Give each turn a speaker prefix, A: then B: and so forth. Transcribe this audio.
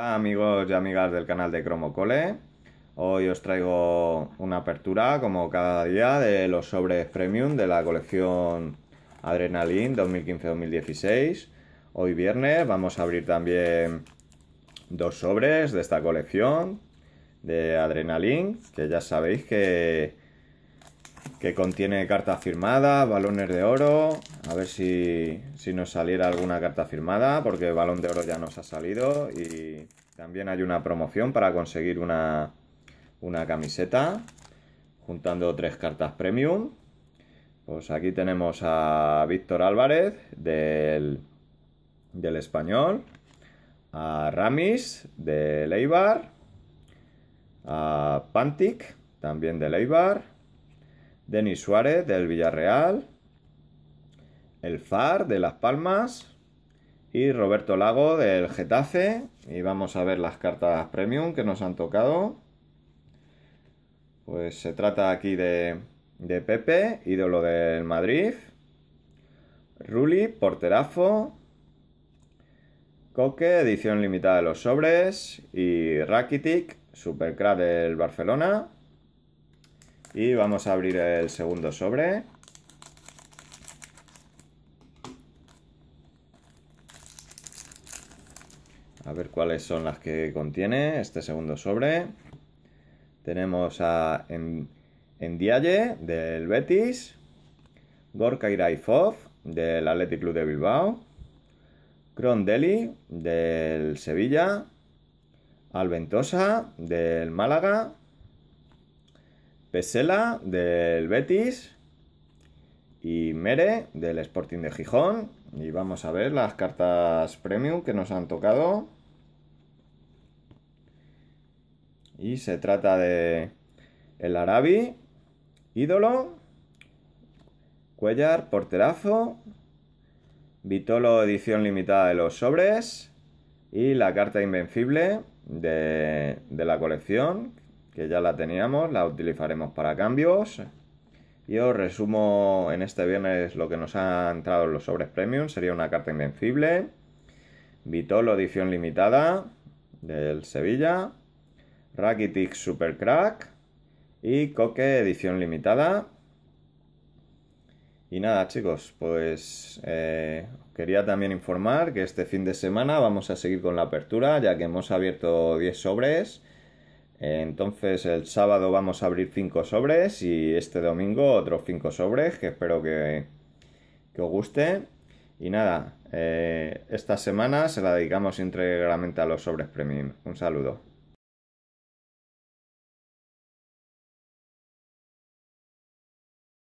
A: Hola amigos y amigas del canal de Cromocole. Hoy os traigo una apertura como cada día de los sobres premium de la colección Adrenaline 2015-2016. Hoy viernes vamos a abrir también dos sobres de esta colección de Adrenaline, que ya sabéis que que contiene cartas firmadas, balones de oro. A ver si, nos saliera alguna carta firmada, porque balón de oro ya nos ha salido. Y también hay una promoción para conseguir una, camiseta, juntando tres cartas premium. Pues aquí tenemos a Víctor Álvarez del, Español, a Ramis de Leibar a Pantic también de Leibar Denis Suárez del Villarreal, el Far de Las Palmas y Roberto Lago del Getafe. Y vamos a ver las cartas premium que nos han tocado. Pues se trata aquí de, de Pepe, ídolo del Madrid, Ruli, porterazo, Coque, edición limitada de los sobres y Rakitic, supercrack del Barcelona. Y vamos a abrir el segundo sobre. A ver cuáles son las que contiene este segundo sobre. Tenemos a Endiaye del Betis, Gorka Iraifov del Athletic Club de Bilbao, Kron Deli del Sevilla, Alventosa del Málaga, Pesela del Betis y Mere del Sporting de Gijón. Y vamos a ver las cartas premium que nos han tocado. Y se trata de El Arabi, Ídolo, Cuellar, Porterazo, Vitolo edición limitada de los sobres y la carta invencible de, de la colección que ya la teníamos, la utilizaremos para cambios. Y os resumo en este viernes lo que nos ha entrado en los sobres premium. Sería una carta invencible. Vitolo edición limitada del Sevilla. Rakitic Super Crack. Y Coque edición limitada. Y nada chicos, pues eh, quería también informar que este fin de semana vamos a seguir con la apertura ya que hemos abierto 10 sobres. Entonces el sábado vamos a abrir 5 sobres y este domingo otros 5 sobres que espero que, os guste. Y nada, eh, esta semana se la dedicamos íntegramente a los sobres premium. Un saludo.